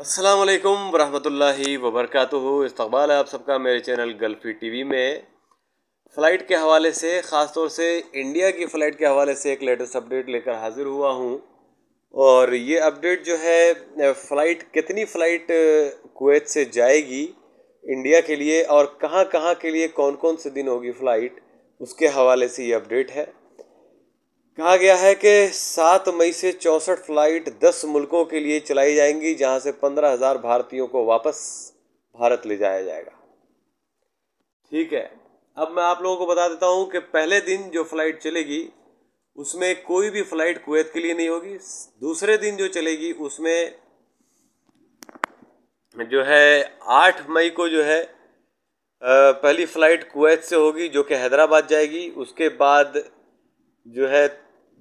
असलकम वरहमल वबरक इस्तबाल है आप सबका मेरे चैनल गल्फी टीवी में फ़्लाइट के हवाले से ख़ास तौर से इंडिया की फ़्लाइट के हवाले से एक लेटेस्ट अपडेट लेकर हाज़िर हुआ हूँ और ये अपडेट जो है फ़्लाइट कितनी फ़्लाइट कुवैत से जाएगी इंडिया के लिए और कहाँ कहाँ के लिए कौन कौन से दिन होगी फ़्लाइट उसके हवाले से ये अपडेट है कहा गया है कि सात मई से चौंसठ फ्लाइट दस मुल्कों के लिए चलाई जाएंगी जहां से पंद्रह हजार भारतीयों को वापस भारत ले जाया जाएगा ठीक है अब मैं आप लोगों को बता देता हूं कि पहले दिन जो फ्लाइट चलेगी उसमें कोई भी फ्लाइट कुवैत के लिए नहीं होगी दूसरे दिन जो चलेगी उसमें जो है आठ मई को जो है पहली फ़्लाइट कुवैत से होगी जो कि हैदराबाद जाएगी उसके बाद जो है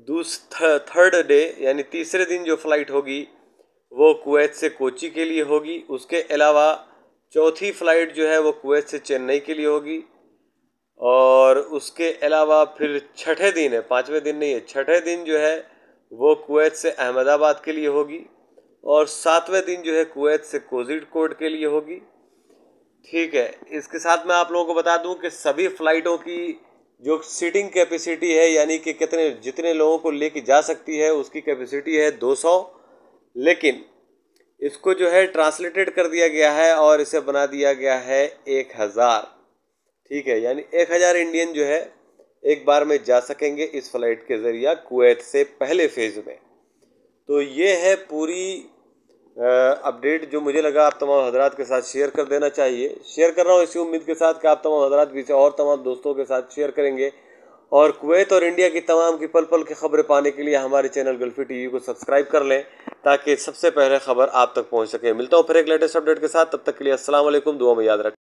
दूस थर्ड डे यानी तीसरे दिन जो फ़्लाइट होगी वो कुवैत से कोची के लिए होगी उसके अलावा चौथी फ़्लाइट जो है वो कुवैत से चेन्नई के लिए होगी और उसके अलावा फिर छठे दिन है पाँचवें दिन नहीं है छठे दिन जो है वो कुवैत से अहमदाबाद के लिए होगी और सातवें दिन जो है कुवैत से कोजिट कोड के लिए होगी ठीक है इसके साथ मैं आप लोगों को बता दूं कि सभी फ़्लाइटों की जो सीटिंग कैपेसिटी है यानी कि कितने जितने लोगों को लेके जा सकती है उसकी कैपेसिटी है 200 लेकिन इसको जो है ट्रांसलेटेड कर दिया गया है और इसे बना दिया गया है एक हज़ार ठीक है यानी एक हज़ार इंडियन जो है एक बार में जा सकेंगे इस फ्लाइट के ज़रिए कुवैत से पहले फेज़ में तो ये है पूरी अपडेट जो मुझे लगा आप तमाम हजरात के साथ शेयर कर देना चाहिए शेयर कर रहा हूँ इसी उम्मीद के साथ कि आप तमाम हजरात भी और तमाम दोस्तों के साथ शेयर करेंगे और कुवैत और इंडिया की तमाम की पल पल की खबरें पाने के लिए हमारे चैनल गल्फी वी को सब्सक्राइब कर लें ताकि सबसे पहले खबर आप तक पहुँच सके मिलता हूँ फिर एक लेटेस्ट अपडेट के साथ तब तक के लिए असलम दुआ में याद रखें